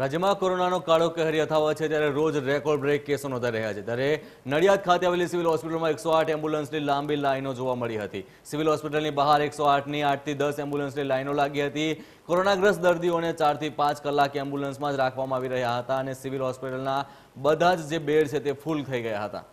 રાજ્યમાં કોરોનાનો કાળો કહેર યથાવત છે ત્યારે રોજ રેકોર્ડ બ્રેક કેસો નોંધાઈ રહ્યા છે ત્યારે નડિયાદ ખાતે આવેલી સિવિલ હોસ્પિટલમાં એકસો આઠ એમ્બ્યુલન્સની લાંબી લાઈનો જોવા મળી હતી સિવિલ હોસ્પિટલની બહાર એકસો આઠની આઠથી દસ એમ્બ્યુલન્સની લાઈનો લાગી હતી કોરોનાગ્રસ્ત દર્દીઓને ચારથી પાંચ કલાક એમ્બ્યુલન્સમાં જ રાખવામાં આવી રહ્યા હતા અને સિવિલ હોસ્પિટલના બધા જ જે બેડ છે તે ફૂલ થઈ ગયા હતા